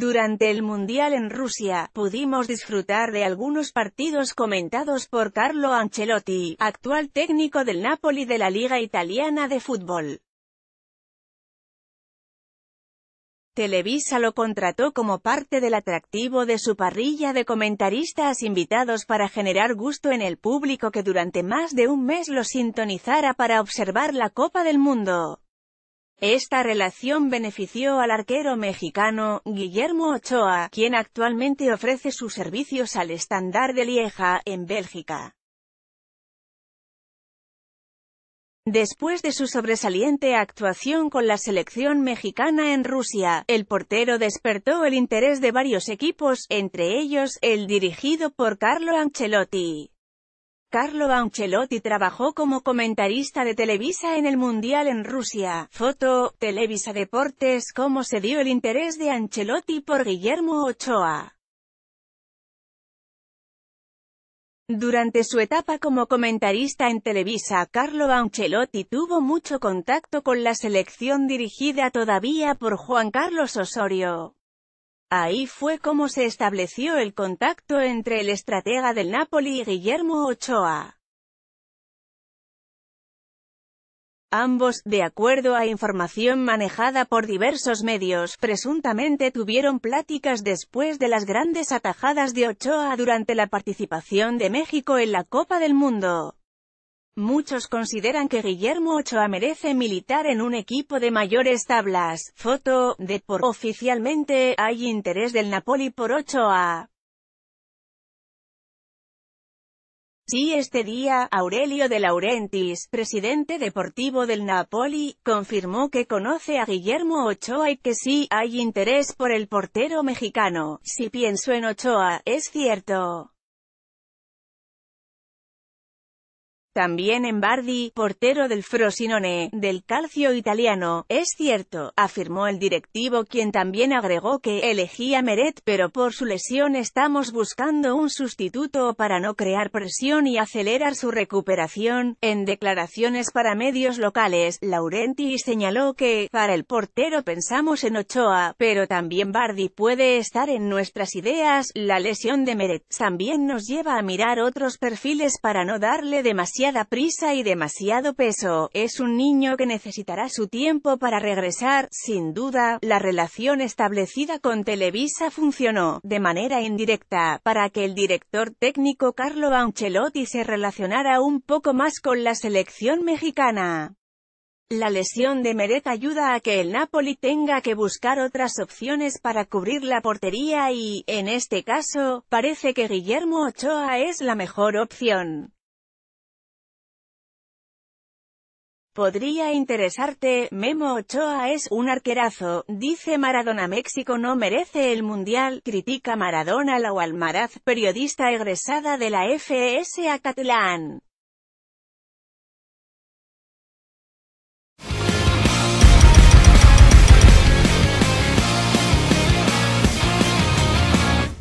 Durante el Mundial en Rusia, pudimos disfrutar de algunos partidos comentados por Carlo Ancelotti, actual técnico del Napoli de la Liga Italiana de Fútbol. Televisa lo contrató como parte del atractivo de su parrilla de comentaristas invitados para generar gusto en el público que durante más de un mes lo sintonizara para observar la Copa del Mundo. Esta relación benefició al arquero mexicano, Guillermo Ochoa, quien actualmente ofrece sus servicios al Standard de Lieja, en Bélgica. Después de su sobresaliente actuación con la selección mexicana en Rusia, el portero despertó el interés de varios equipos, entre ellos el dirigido por Carlo Ancelotti. Carlo Ancelotti trabajó como comentarista de Televisa en el Mundial en Rusia. Foto, Televisa Deportes Cómo se dio el interés de Ancelotti por Guillermo Ochoa. Durante su etapa como comentarista en Televisa, Carlo Ancelotti tuvo mucho contacto con la selección dirigida todavía por Juan Carlos Osorio. Ahí fue como se estableció el contacto entre el estratega del Napoli y Guillermo Ochoa. Ambos, de acuerdo a información manejada por diversos medios, presuntamente tuvieron pláticas después de las grandes atajadas de Ochoa durante la participación de México en la Copa del Mundo. Muchos consideran que Guillermo Ochoa merece militar en un equipo de mayores tablas. Foto, de por oficialmente, hay interés del Napoli por Ochoa. Sí este día, Aurelio de Laurentiis, presidente deportivo del Napoli, confirmó que conoce a Guillermo Ochoa y que sí, hay interés por el portero mexicano. Si pienso en Ochoa, es cierto. También en Bardi, portero del Frosinone, del calcio italiano, es cierto, afirmó el directivo quien también agregó que elegía Meret, pero por su lesión estamos buscando un sustituto para no crear presión y acelerar su recuperación. En declaraciones para medios locales, Laurenti señaló que, para el portero pensamos en Ochoa, pero también Bardi puede estar en nuestras ideas, la lesión de Meret también nos lleva a mirar otros perfiles para no darle demasiado prisa y demasiado peso, es un niño que necesitará su tiempo para regresar, sin duda, la relación establecida con Televisa funcionó, de manera indirecta, para que el director técnico Carlo Ancelotti se relacionara un poco más con la selección mexicana. La lesión de Meret ayuda a que el Napoli tenga que buscar otras opciones para cubrir la portería y, en este caso, parece que Guillermo Ochoa es la mejor opción. Podría interesarte, Memo Ochoa es un arquerazo, dice Maradona México no merece el Mundial, critica Maradona la Almaraz, periodista egresada de la FS a